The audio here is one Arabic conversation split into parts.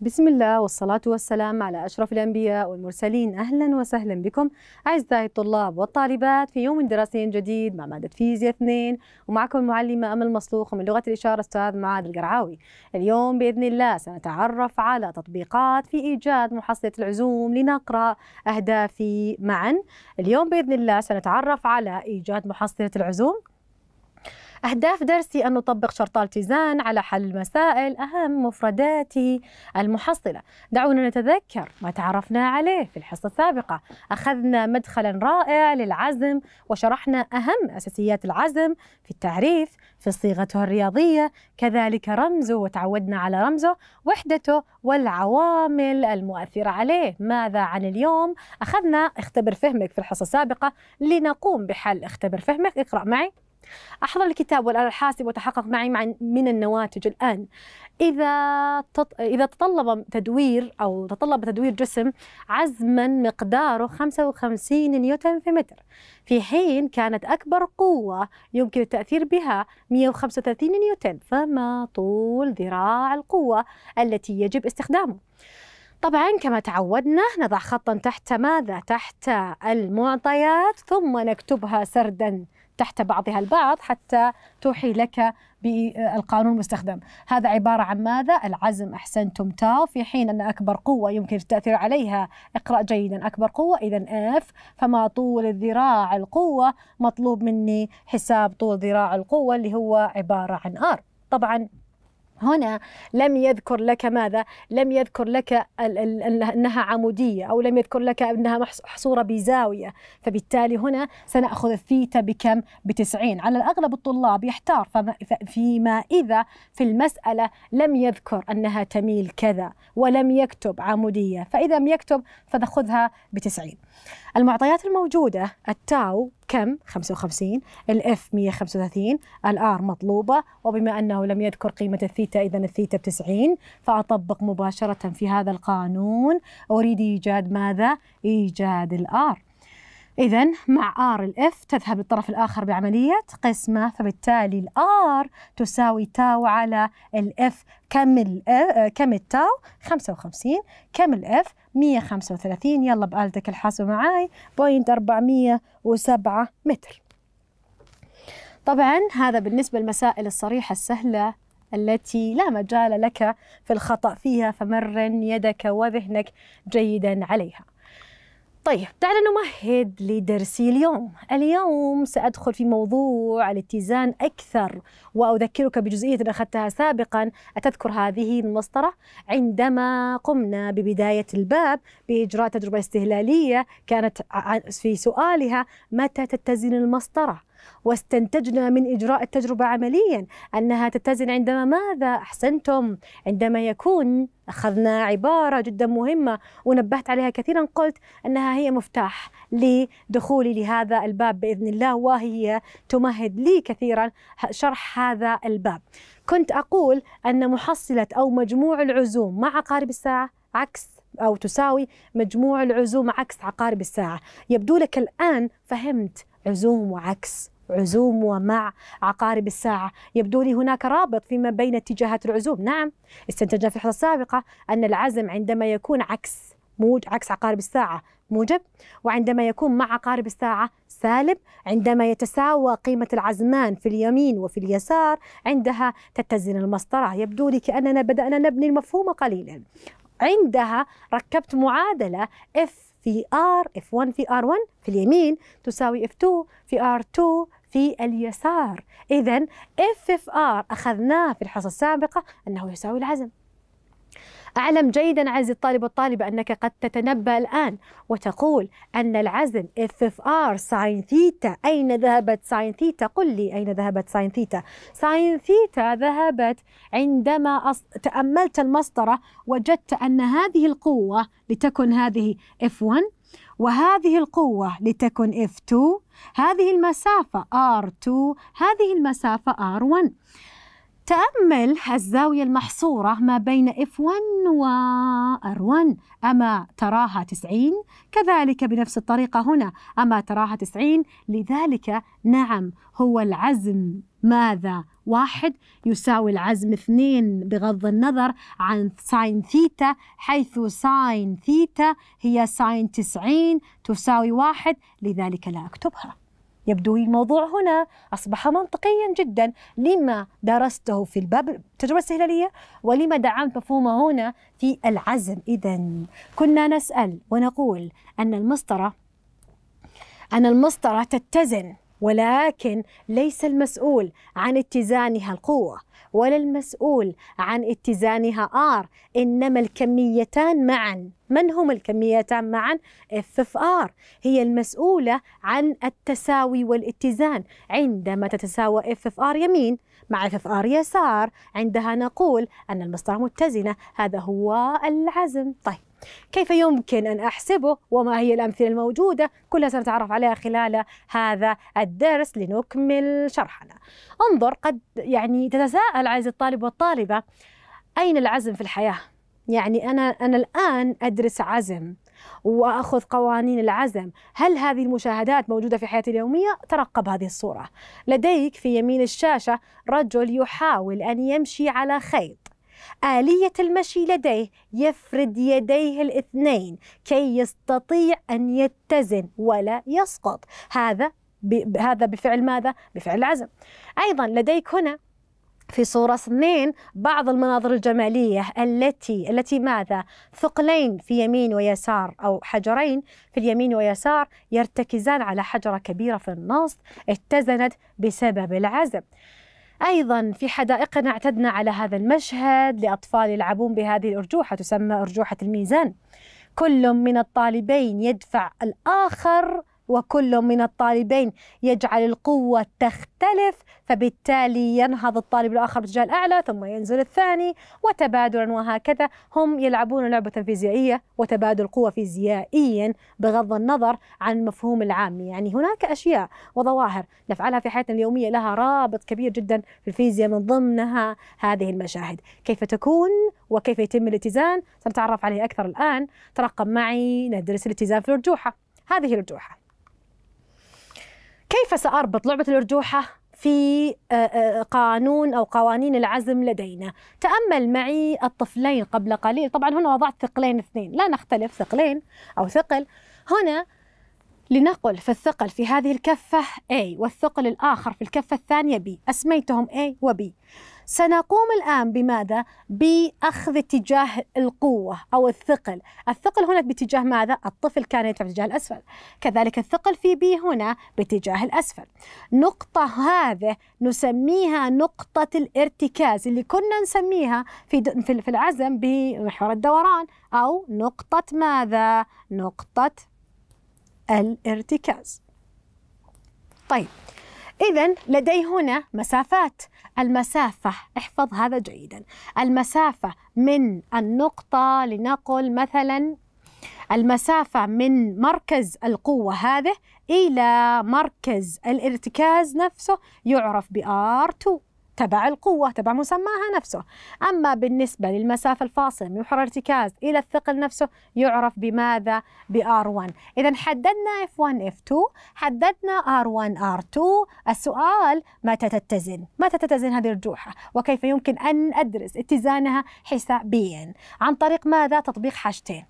بسم الله والصلاة والسلام على أشرف الأنبياء والمرسلين أهلا وسهلا بكم أعزائي الطلاب والطالبات في يوم دراسي جديد مع مادة فيزياء اثنين ومعكم المعلمة أمل مصلوخ ومن لغة الإشارة أستاذ معاذ القرعاوي اليوم بإذن الله سنتعرف على تطبيقات في إيجاد محصلة العزوم لنقرأ أهدافي معا اليوم بإذن الله سنتعرف على إيجاد محصلة العزوم أهداف درسي أن نطبق شرط التزان على حل المسائل أهم مفرداتي المحصلة دعونا نتذكر ما تعرفنا عليه في الحصة السابقة أخذنا مدخلا رائع للعزم وشرحنا أهم أساسيات العزم في التعريف في صيغته الرياضية كذلك رمزه وتعودنا على رمزه وحدته والعوامل المؤثرة عليه ماذا عن اليوم أخذنا اختبر فهمك في الحصة السابقة لنقوم بحل اختبر فهمك اقرأ معي أحضر الكتاب والآلة الحاسبة وتحقق معي من النواتج الآن إذا إذا تطلب تدوير أو تطلب تدوير جسم عزما مقداره 55 نيوتن في متر في حين كانت أكبر قوة يمكن التأثير بها 135 نيوتن فما طول ذراع القوة التي يجب استخدامه طبعا كما تعودنا نضع خطا تحت ماذا؟ تحت المعطيات ثم نكتبها سردا تحت بعضها البعض حتى توحي لك بالقانون المستخدم هذا عبارة عن ماذا؟ العزم أحسنتم تاو في حين أن أكبر قوة يمكن التأثير عليها اقرأ جيدا أكبر قوة إذا اف فما طول الذراع القوة مطلوب مني حساب طول ذراع القوة اللي هو عبارة عن ار طبعا هنا لم يذكر لك ماذا؟ لم يذكر لك انها عموديه او لم يذكر لك انها محصوره بزاويه، فبالتالي هنا سناخذ الثيتا بكم؟ ب 90 على الاغلب الطلاب يحتار فيما اذا في المساله لم يذكر انها تميل كذا ولم يكتب عموديه، فاذا لم يكتب فناخذها ب 90. المعطيات الموجوده التاو كم 55 الاف 135 الار مطلوبه وبما انه لم يذكر قيمه الثيتا اذا الثيتا ب 90 فاطبق مباشره في هذا القانون اريد ايجاد ماذا ايجاد الار إذا مع آر الإف تذهب للطرف الآخر بعملية قسمة فبالتالي الآر تساوي تاو على الإف كم ال آه، كم التاو 55 كم الإف 135 يلا بآلتك الحاسبة معاي بوينت 407 متر طبعا هذا بالنسبة للمسائل الصريحة السهلة التي لا مجال لك في الخطأ فيها فمرن يدك وذهنك جيدا عليها طيب دعنا نمهد لدرس اليوم اليوم سأدخل في موضوع الاتزان أكثر وأذكرك بجزئية أخذتها سابقا أتذكر هذه المسطرة عندما قمنا ببداية الباب بإجراء تجربة استهلالية كانت في سؤالها متى تتزن المسطرة واستنتجنا من إجراء التجربة عمليا أنها تتزن عندما ماذا أحسنتم عندما يكون أخذنا عبارة جدا مهمة ونبهت عليها كثيرا قلت أنها هي مفتاح لدخولي لهذا الباب بإذن الله وهي تمهد لي كثيرا شرح هذا الباب كنت أقول أن محصلة أو مجموع العزوم مع عقارب الساعة عكس أو تساوي مجموع العزوم عكس عقارب الساعة يبدو لك الآن فهمت عزوم وعكس عزوم ومع عقارب الساعة يبدو لي هناك رابط فيما بين اتجاهات العزوم نعم استنتجنا في الحلقة السابقة أن العزم عندما يكون عكس موج عكس عقارب الساعة موجب وعندما يكون مع عقارب الساعة سالب عندما يتساوى قيمة العزمان في اليمين وفي اليسار عندها تتزن المسطرة يبدو لي كأننا بدأنا نبني المفهوم قليلا عندها ركبت معادلة F في R F1 في R1 في اليمين تساوي F2 في R2 في اليسار إذا اف اف ار أخذناه في الحصة السابقة أنه يساوي العزم أعلم جيدا عزيزي الطالب والطالبة أنك قد تتنبأ الآن وتقول أن العزم اف اف ار ساين ثيتا أين ذهبت ساين ثيتا قل لي أين ذهبت ساين ثيتا ساين ثيتا ذهبت عندما أص... تأملت المسطرة وجدت أن هذه القوة لتكن هذه اف 1 وهذه القوة لتكن F2 هذه المسافة R2 هذه المسافة R1 تأمل الزاوية المحصورة ما بين F1 و R1 أما تراها 90 كذلك بنفس الطريقة هنا أما تراها 90 لذلك نعم هو العزم ماذا واحد يساوي العزم اثنين بغض النظر عن ساين ثيتا حيث ساين ثيتا هي ساين 90 تساوي واحد لذلك لا أكتبها يبدو الموضوع هنا أصبح منطقيا جدا لما درسته في الباب التجربة السهلالية ولما دعمت مفهومه هنا في العزم إذا كنا نسأل ونقول أن المسطرة أن المسطرة تتزن ولكن ليس المسؤول عن اتزانها القوة ولا المسؤول عن اتزانها R إنما الكميتان معا من هم الكميتان معا؟ FFR هي المسؤولة عن التساوي والاتزان عندما تتساوى FFR يمين مع FFR يسار عندها نقول أن المسطرة متزنة هذا هو العزم طيب كيف يمكن أن أحسبه وما هي الأمثلة الموجودة كلها سنتعرف عليها خلال هذا الدرس لنكمل شرحنا انظر قد يعني تتساءل عزيزي الطالب والطالبة أين العزم في الحياة؟ يعني أنا أنا الآن أدرس عزم واخذ قوانين العزم، هل هذه المشاهدات موجوده في حياتي اليوميه؟ ترقب هذه الصوره. لديك في يمين الشاشه رجل يحاول ان يمشي على خيط. آلية المشي لديه يفرد يديه الاثنين كي يستطيع أن يتزن ولا يسقط هذا هذا بفعل ماذا؟ بفعل العزم أيضا لديك هنا في صورة اثنين بعض المناظر الجمالية التي التي ماذا؟ ثقلين في يمين ويسار أو حجرين في اليمين ويسار يرتكزان على حجرة كبيرة في النص اتزنت بسبب العزم. أيضا في حدائقنا اعتدنا على هذا المشهد لأطفال يلعبون بهذه الأرجوحة تسمى أرجوحة الميزان كل من الطالبين يدفع الآخر وكل من الطالبين يجعل القوة تختلف فبالتالي ينهض الطالب الآخر باتجاه الأعلى ثم ينزل الثاني وتبادلا وهكذا هم يلعبون لعبة فيزيائية وتبادل قوة فيزيائيا بغض النظر عن المفهوم العام يعني هناك أشياء وظواهر نفعلها في حياتنا اليومية لها رابط كبير جدا في الفيزياء من ضمنها هذه المشاهد كيف تكون وكيف يتم الاتزان سنتعرف عليه أكثر الآن ترقب معي ندرس الاتزان في الأرجوحة هذه الأرجوحة كيف سأربط لعبة الأرجوحة في آه، آه، قانون أو قوانين العزم لدينا تأمل معي الطفلين قبل قليل طبعا هنا وضعت ثقلين اثنين لا نختلف ثقلين أو ثقل هنا لنقل في الثقل في هذه الكفة A والثقل الآخر في الكفة الثانية B أسميتهم A و B سنقوم الآن بماذا؟ بأخذ اتجاه القوة أو الثقل الثقل هنا باتجاه ماذا؟ الطفل كان يدفع باتجاه الأسفل كذلك الثقل في بي هنا باتجاه الأسفل نقطة هذه نسميها نقطة الارتكاز اللي كنا نسميها في, في العزم بمحور الدوران أو نقطة ماذا؟ نقطة الارتكاز طيب إذا لدي هنا مسافات المسافة احفظ هذا جيدا المسافة من النقطة لنقل مثلا المسافة من مركز القوة هذه إلى مركز الارتكاز نفسه يعرف بـ R2 تبع القوة تبع مسماها نفسه أما بالنسبة للمسافة الفاصلة من محور الارتكاز إلى الثقل نفسه يعرف بماذا بR1 إذا حددنا F1 F2 حددنا R1 R2 السؤال متى تتزن متى تتزن هذه الرجوحة وكيف يمكن أن أدرس اتزانها حسابيا عن طريق ماذا تطبيق حاجتين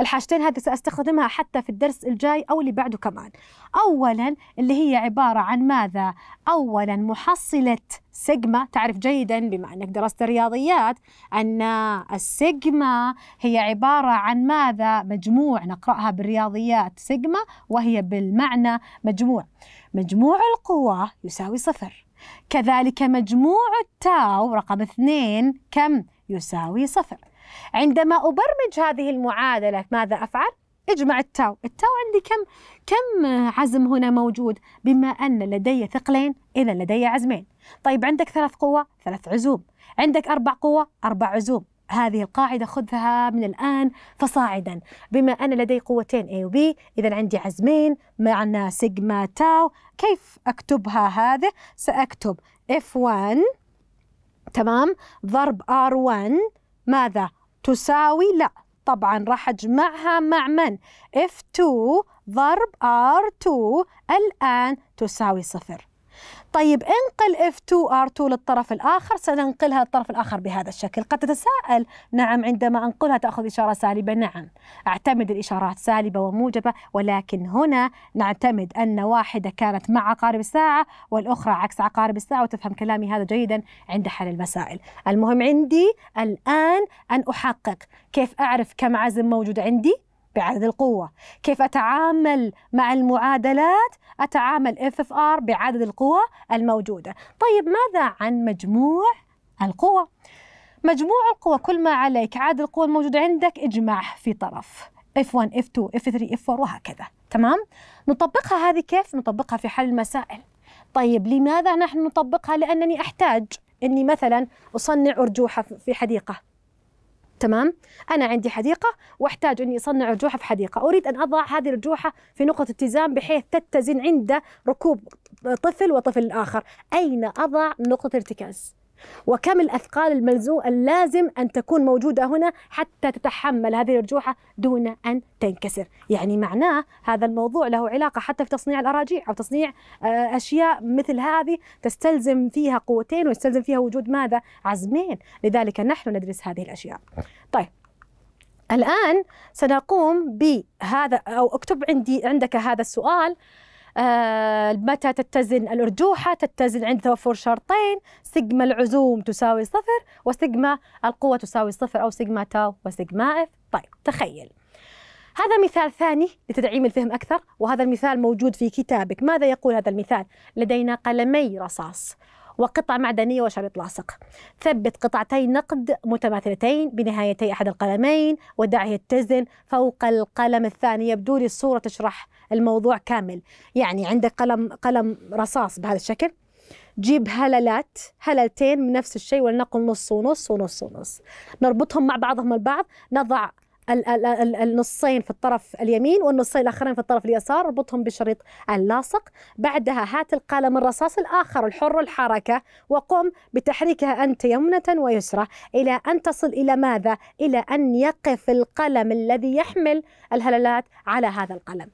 الحاجتين هذه سأستخدمها حتى في الدرس الجاي أو اللي بعده كمان أولا اللي هي عبارة عن ماذا؟ أولا محصلة سيجما تعرف جيدا بما أنك درست الرياضيات أن السيجما هي عبارة عن ماذا؟ مجموع نقرأها بالرياضيات سيجما وهي بالمعنى مجموع مجموع القوى يساوي صفر كذلك مجموع التاو رقم اثنين كم؟ يساوي صفر عندما أبرمج هذه المعادلة ماذا أفعل؟ اجمع التاو التاو عندي كم كم عزم هنا موجود بما أن لدي ثقلين إذا لدي عزمين طيب عندك ثلاث قوة ثلاث عزوم عندك أربع قوة أربع عزوم هذه القاعدة خذها من الآن فصاعدا بما أن لدي قوتين A و B إذا عندي عزمين معنا سيجما تاو كيف أكتبها هذه؟ سأكتب F1 تمام ضرب R1 ماذا؟ تساوي لا طبعا راح أجمعها مع من F2 ضرب R2 الآن تساوي صفر طيب انقل F2R2 للطرف الآخر سننقلها للطرف الآخر بهذا الشكل قد تتساءل نعم عندما أنقلها تأخذ إشارة سالبة نعم أعتمد الإشارات سالبة وموجبة ولكن هنا نعتمد أن واحدة كانت مع عقارب الساعة والأخرى عكس عقارب الساعة وتفهم كلامي هذا جيدا عند حل المسائل المهم عندي الآن أن أحقق كيف أعرف كم عزم موجود عندي بعدد القوة كيف أتعامل مع المعادلات أتعامل اف اف ار بعدد القوى الموجودة طيب ماذا عن مجموع القوى مجموع القوى كل ما عليك عدد القوى الموجودة عندك اجمعه في طرف F1 F2 F3 F4 وهكذا تمام نطبقها هذه كيف نطبقها في حل المسائل طيب لماذا نحن نطبقها لأنني أحتاج أني مثلا أصنع أرجوحة في حديقة تمام أنا عندي حديقة وأحتاج أني أصنع رجوحه في حديقة أريد أن أضع هذه الرجوحه في نقطة اتزان بحيث تتزن عند ركوب طفل وطفل آخر أين أضع نقطة ارتكاز وكم الأثقال الملزوم اللازم أن تكون موجودة هنا حتى تتحمل هذه الأرجوحة دون أن تنكسر يعني معناه هذا الموضوع له علاقة حتى في تصنيع الأراجيع أو تصنيع آه، أشياء مثل هذه تستلزم فيها قوتين ويستلزم فيها وجود ماذا عزمين لذلك نحن ندرس هذه الأشياء طيب الآن سنقوم بهذا أو اكتب عندي عندك هذا السؤال آه، متى تتزن الأرجوحة تتزن عند توفر شرطين سيجما العزوم تساوي صفر وسيجما القوة تساوي صفر أو سيجما تاو وسيجما اف طيب تخيل هذا مثال ثاني لتدعيم الفهم أكثر وهذا المثال موجود في كتابك ماذا يقول هذا المثال؟ لدينا قلمي رصاص وقطع معدنية وشريط لاصق ثبت قطعتي نقد متماثلتين بنهايتي أحد القلمين ودعه يتزن فوق القلم الثاني يبدو لي الصورة تشرح الموضوع كامل يعني عندك قلم قلم رصاص بهذا الشكل جيب هللات هللتين من نفس الشيء ولنقل نص ونص ونص ونص نربطهم مع بعضهم البعض نضع ال النصين في الطرف اليمين والنصين الآخرين في الطرف اليسار اربطهم بشريط اللاصق بعدها هات القلم الرصاص الآخر الحر الحركة وقم بتحريكها أنت يمنة ويسرى إلى أن تصل إلى ماذا؟ إلى أن يقف القلم الذي يحمل الهلالات على هذا القلم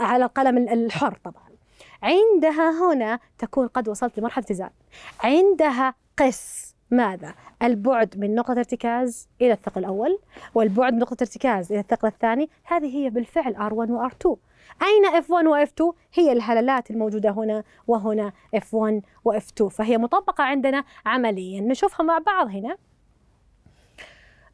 على القلم الحر طبعا عندها هنا تكون قد وصلت لمرحلة زاد عندها قس ماذا؟ البعد من نقطة ارتكاز إلى الثقل الأول والبعد من نقطة ارتكاز إلى الثقل الثاني هذه هي بالفعل R1 و R2 أين F1 و F2 هي الهلالات الموجودة هنا وهنا F1 و F2 فهي مطبقة عندنا عمليا نشوفها مع بعض هنا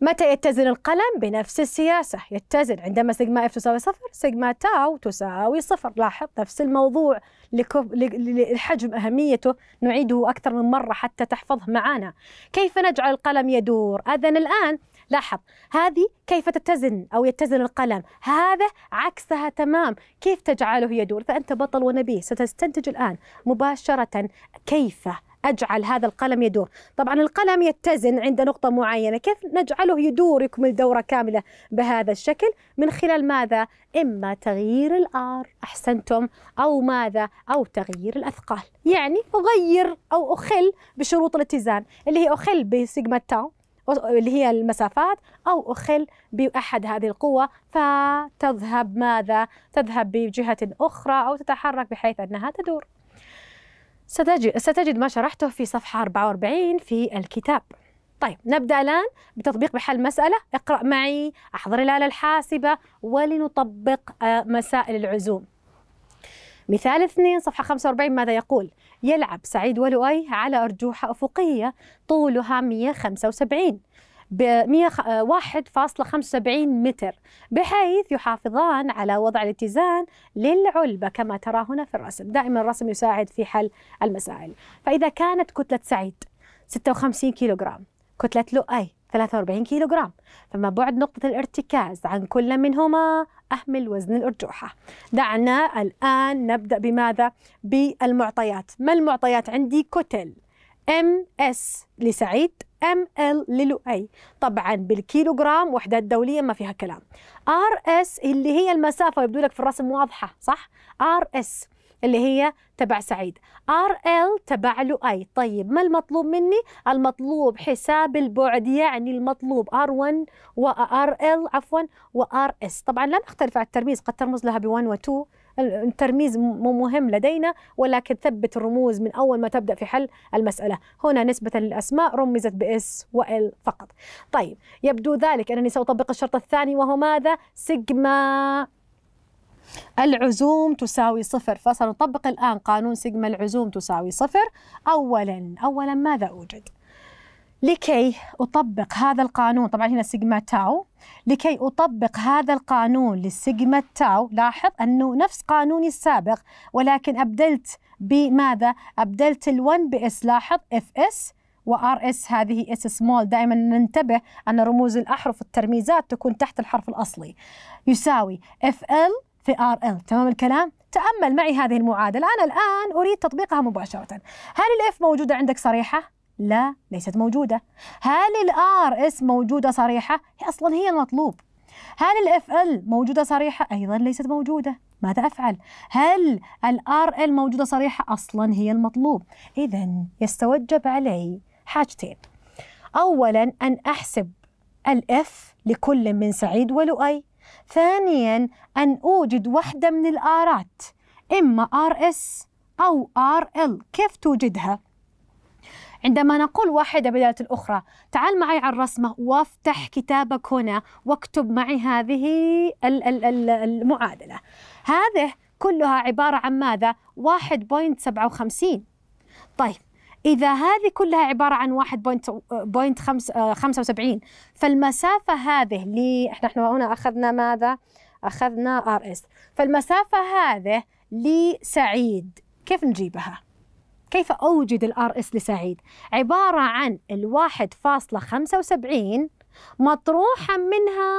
متى يتزن القلم بنفس السياسة يتزن عندما سيجما اف تساوي صفر سيجما تاو تساوي صفر لاحظ نفس الموضوع لحجم أهميته نعيده أكثر من مرة حتى تحفظه معنا كيف نجعل القلم يدور إذا الآن لاحظ هذه كيف تتزن أو يتزن القلم هذا عكسها تمام كيف تجعله يدور فأنت بطل ونبي ستستنتج الآن مباشرة كيف أجعل هذا القلم يدور طبعا القلم يتزن عند نقطة معينة كيف نجعله يدور يكمل دورة كاملة بهذا الشكل من خلال ماذا إما تغيير الآر أحسنتم أو ماذا أو تغيير الأثقال يعني أغير أو أخل بشروط الاتزان اللي هي أخل بسيجما تاو اللي هي المسافات أو أخل بأحد هذه القوة فتذهب ماذا؟ تذهب بجهة أخرى أو تتحرك بحيث أنها تدور ستجد, ستجد ما شرحته في صفحة 44 في الكتاب طيب نبدأ الآن بتطبيق بحل مسألة اقرأ معي أحضر الآلة الحاسبة ولنطبق آه، مسائل العزوم مثال اثنين صفحة 45 ماذا يقول؟ يلعب سعيد ولؤي على أرجوحة أفقية طولها 175 ب 1.75 آه، متر بحيث يحافظان على وضع الاتزان للعلبة كما ترى هنا في الرسم دائما الرسم يساعد في حل المسائل فإذا كانت كتلة سعيد 56 كيلوغرام كتلة لؤي 43 كيلوغرام فما بعد نقطة الارتكاز عن كل منهما أهمل وزن الأرجوحة دعنا الآن نبدأ بماذا؟ بالمعطيات ما المعطيات عندي كتل MS لسعيد ام ال للؤي طبعا بالكيلوغرام وحدات دوليه ما فيها كلام ار اس اللي هي المسافه يبدو لك في الرسم واضحه صح ار اس اللي هي تبع سعيد ار ال تبع لؤي طيب ما المطلوب مني المطلوب حساب البعد يعني المطلوب ار1 وار ال عفوا وار اس طبعا لا نختلف على الترميز قد ترمز لها ب1 و2 الترميز مو مهم لدينا ولكن ثبت الرموز من أول ما تبدأ في حل المسألة هنا نسبة للأسماء رمزت بإس وإل فقط طيب يبدو ذلك أنني سأطبق الشرط الثاني وهو ماذا؟ سيجما العزوم تساوي صفر فسنطبق الآن قانون سيجما العزوم تساوي صفر أولا أولا ماذا أوجد؟ لكي أطبق هذا القانون طبعا هنا سيجما تاو لكي أطبق هذا القانون للسيجما تاو لاحظ أنه نفس قانوني السابق ولكن أبدلت بماذا؟ أبدلت ال1 بإس لاحظ اف اس وار اس هذه اس سمول دائما ننتبه أن رموز الأحرف الترميزات تكون تحت الحرف الأصلي يساوي اف ال في ار ال تمام الكلام؟ تأمل معي هذه المعادلة أنا الآن أريد تطبيقها مباشرة هل الاف موجودة عندك صريحة؟ لا ليست موجودة هل الار اس موجودة صريحة؟ هي أصلا هي المطلوب هل الاف ال موجودة صريحة؟ أيضا ليست موجودة ماذا أفعل؟ هل الار ال موجودة صريحة؟ أصلا هي المطلوب إذا يستوجب علي حاجتين أولا أن أحسب الاف لكل من سعيد ولؤي ثانيا أن أوجد واحدة من الآرات إما ار اس أو ار ال كيف توجدها؟ عندما نقول واحدة بدالة الأخرى تعال معي على الرسمة وافتح كتابك هنا واكتب معي هذه المعادلة هذه كلها عبارة عن ماذا؟ 1.57 طيب إذا هذه كلها عبارة عن 1.75 فالمسافة هذه ل احنا هنا أخذنا ماذا؟ أخذنا ار اس فالمسافة هذه لسعيد كيف نجيبها؟ كيف أوجد الآر اس لسعيد عبارة عن الواحد فاصلة خمسة وسبعين مطروحة منها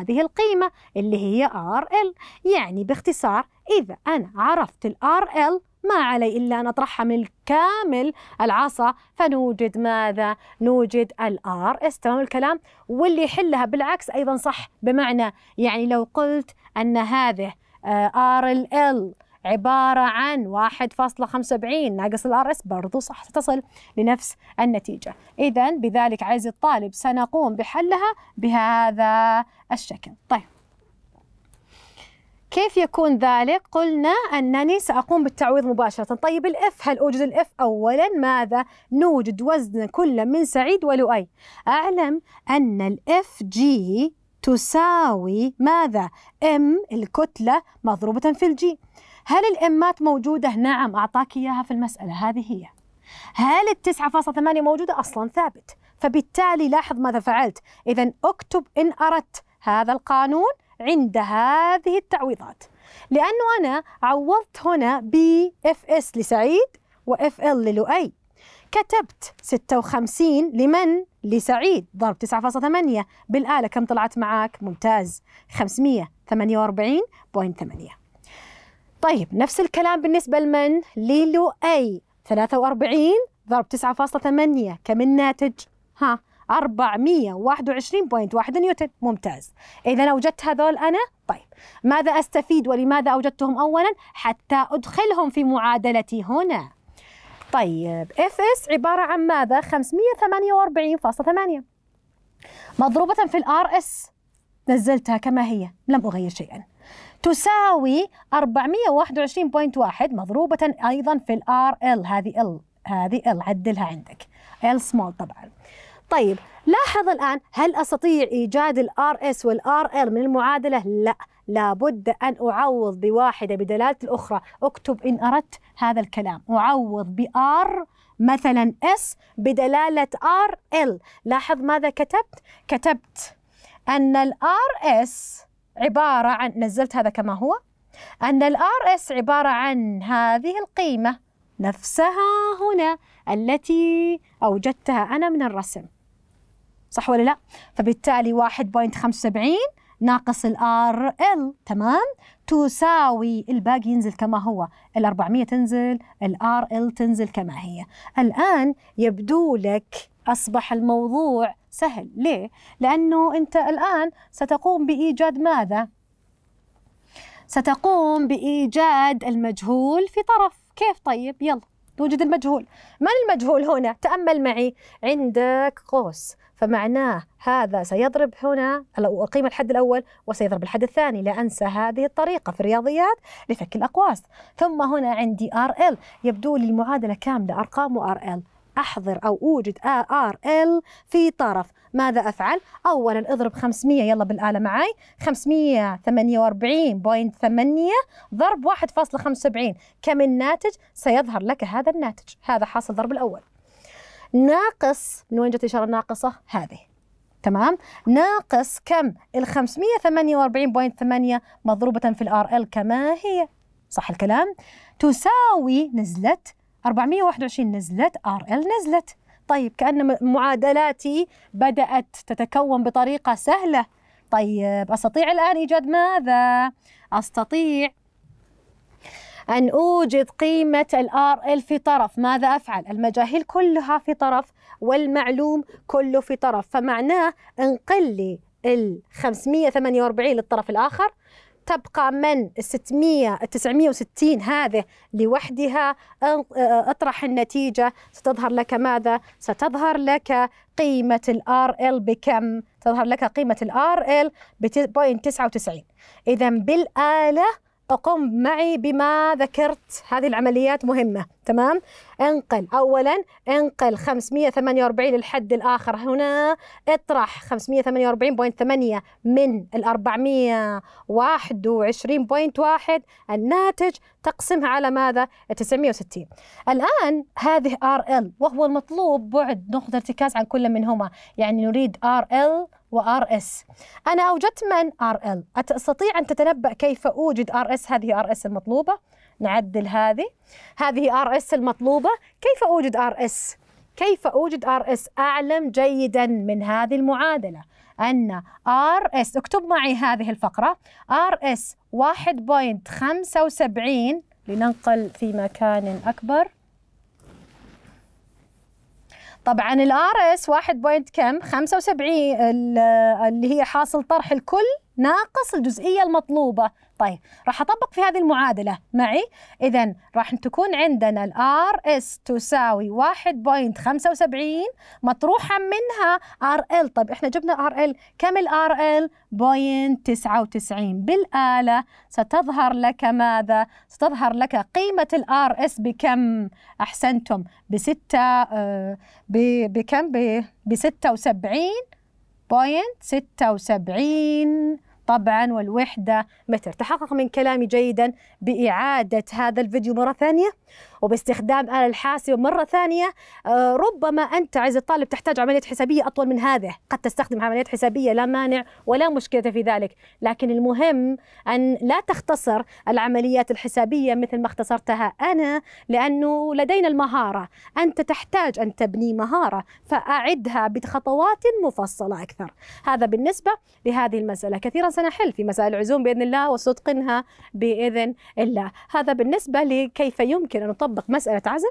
هذه القيمة اللي هي ار ال يعني باختصار إذا أنا عرفت الار ال ما علي إلا أن أطرحها من الكامل العصا فنوجد ماذا؟ نوجد الار اس تمام الكلام واللي يحلها بالعكس أيضا صح بمعنى يعني لو قلت أن هذه آه، ار ال ال عبارة عن 1.75 ناقص الار اس برضو صح تصل لنفس النتيجة إذا بذلك عزيزي الطالب سنقوم بحلها بهذا الشكل طيب كيف يكون ذلك؟ قلنا أنني سأقوم بالتعويض مباشرة طيب الإف هل أوجد الإف أولا؟ ماذا؟ نوجد وزن كل من سعيد ولؤي أعلم أن الإف جي تساوي ماذا؟ ام الكتلة مضروبة في الجي هل الإمات موجودة؟ نعم أعطاك إياها في المسألة هذه هي هل ال 9.8 موجودة؟ أصلا ثابت فبالتالي لاحظ ماذا فعلت إذا أكتب إن أردت هذا القانون عند هذه التعويضات لأنه أنا عوضت هنا ب اف اس لسعيد واف ال للؤي كتبت 56 لمن؟ لسعيد ضرب 9.8 بالآلة كم طلعت معاك؟ ممتاز 548.8 طيب نفس الكلام بالنسبة لمن؟ ليلو أي 43 ضرب 9.8 كم الناتج؟ ها 421.1 نيوتن ممتاز إذا أوجدت هذول أنا طيب ماذا أستفيد ولماذا أوجدتهم أولا حتى أدخلهم في معادلتي هنا طيب اف اس عبارة عن ماذا 548.8 مضروبة في الار اس نزلتها كما هي لم أغير شيئا تساوي 421.1 مضروبة أيضا في ال RL هذه ال هذه ال عدلها عندك ال سمول طبعا طيب لاحظ الآن هل أستطيع إيجاد ال RS وال RL من المعادلة؟ لا لابد أن أعوض بواحدة بدلالة الأخرى أكتب إن أردت هذا الكلام أعوض R مثلا S بدلالة RL لاحظ ماذا كتبت؟ كتبت أن ال RS عبارة عن نزلت هذا كما هو أن الـ اس عبارة عن هذه القيمة نفسها هنا التي أوجدتها أنا من الرسم صح ولا لا؟ فبالتالي 1.75 ناقص الـ ال تمام تساوي الباقي ينزل كما هو الـ 400 تنزل الـ ال تنزل كما هي الآن يبدو لك أصبح الموضوع سهل ليه؟ لأنه أنت الآن ستقوم بإيجاد ماذا؟ ستقوم بإيجاد المجهول في طرف كيف طيب؟ يلا نوجد المجهول من المجهول هنا؟ تأمل معي عندك قوس فمعناه هذا سيضرب هنا أقيم الحد الأول وسيضرب الحد الثاني لا أنسى هذه الطريقة في الرياضيات لفك الأقواس ثم هنا عندي ار ال يبدو لي المعادلة كاملة أرقام ار ال أحضر أو أوجد آر إل في طرف ماذا أفعل؟ أولا اضرب 500 يلا بالآلة معي 548.8 ضرب 1.75 كم الناتج؟ سيظهر لك هذا الناتج هذا حاصل الضرب الأول ناقص من وين جت الإشارة الناقصة؟ هذه تمام ناقص كم ال 548.8 مضروبة في الار ال كما هي صح الكلام تساوي نزلة 421 نزلت ار ال نزلت طيب كأن معادلاتي بدأت تتكون بطريقة سهلة طيب أستطيع الآن إيجاد ماذا؟ أستطيع أن أوجد قيمة ال في طرف ماذا أفعل؟ المجاهيل كلها في طرف والمعلوم كله في طرف فمعناه انقل لي ال 548 للطرف الآخر تبقى من 600 960 هذه لوحدها اطرح النتيجة ستظهر لك ماذا؟ ستظهر لك قيمة الار ال بكم؟ تظهر لك قيمة الار ال ب 0.99 إذا بالآلة قم معي بما ذكرت هذه العمليات مهمة تمام انقل أولا انقل 548 للحد الآخر هنا اطرح 548.8 من ال 421.1 الناتج تقسمها على ماذا 960 الآن هذه ار ال وهو المطلوب بعد نقطة ارتكاز عن كل منهما يعني نريد ار ال وآر اس أنا أوجدت من آر ال أستطيع أن تتنبأ كيف أوجد آر اس هذه آر اس المطلوبة نعدل هذه هذه آر اس المطلوبة كيف أوجد آر اس كيف أوجد آر اس أعلم جيدا من هذه المعادلة أن آر اس اكتب معي هذه الفقرة آر اس 1.75 لننقل في مكان أكبر طبعا الار اس 1 بوينت كم 75 اللي هي حاصل طرح الكل ناقص الجزئيه المطلوبه طيب راح أطبق في هذه المعادلة معي إذا راح تكون عندنا الار اس تساوي 1.75 مطروحة منها ار ال طيب إحنا جبنا ار ال كم الار ال 0.99 بالآلة ستظهر لك ماذا؟ ستظهر لك قيمة الار اس بكم؟ أحسنتم بستة آه، بكم؟ ب 76 بوينت 76 طبعا والوحدة متر تحقق من كلامي جيدا بإعادة هذا الفيديو مرة ثانية وباستخدام آلة الحاسبة مرة ثانية آه، ربما أنت عز الطالب تحتاج عملية حسابية أطول من هذه قد تستخدم عمليات حسابية لا مانع ولا مشكلة في ذلك لكن المهم أن لا تختصر العمليات الحسابية مثل ما اختصرتها أنا لأنه لدينا المهارة أنت تحتاج أن تبني مهارة فأعدها بخطوات مفصلة أكثر هذا بالنسبة لهذه المسألة كثيرا سنحل في مسائل العزوم باذن الله وصدقنها باذن الله هذا بالنسبه لكيف يمكن ان نطبق مساله عزم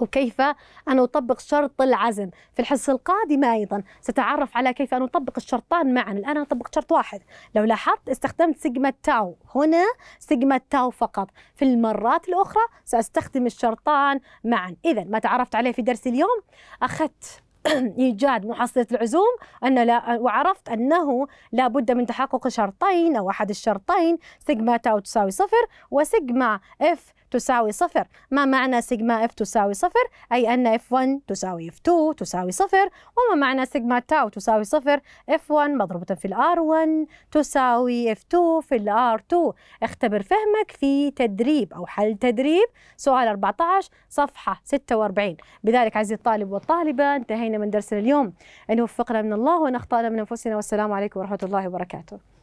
وكيف أن أطبق شرط العزم في الحصة القادمة أيضا ستعرف على كيف أن أطبق الشرطان معا الآن أطبق شرط واحد لو لاحظت استخدمت سيجما تاو هنا سيجما تاو فقط في المرات الأخرى سأستخدم الشرطان معا إذا ما تعرفت عليه في درس اليوم أخذت ايجاد محصله العزوم ان لا وعرفت انه لا بد من تحقق شرطين او احد الشرطين سيجما تاو تساوي صفر وسيجما اف تساوي صفر ما معنى سيجما اف تساوي صفر أي اف F1 تساوي اف 2 تساوي صفر وما معنى سيجما تاو تساوي صفر اف 1 مضروبة في الار R1 تساوي اف 2 في الار R2 اختبر فهمك في تدريب أو حل تدريب سؤال 14 صفحة 46 بذلك عزيزي الطالب والطالبة انتهينا من درسنا اليوم أن وفقنا من الله ونخطأنا من أنفسنا والسلام عليكم ورحمة الله وبركاته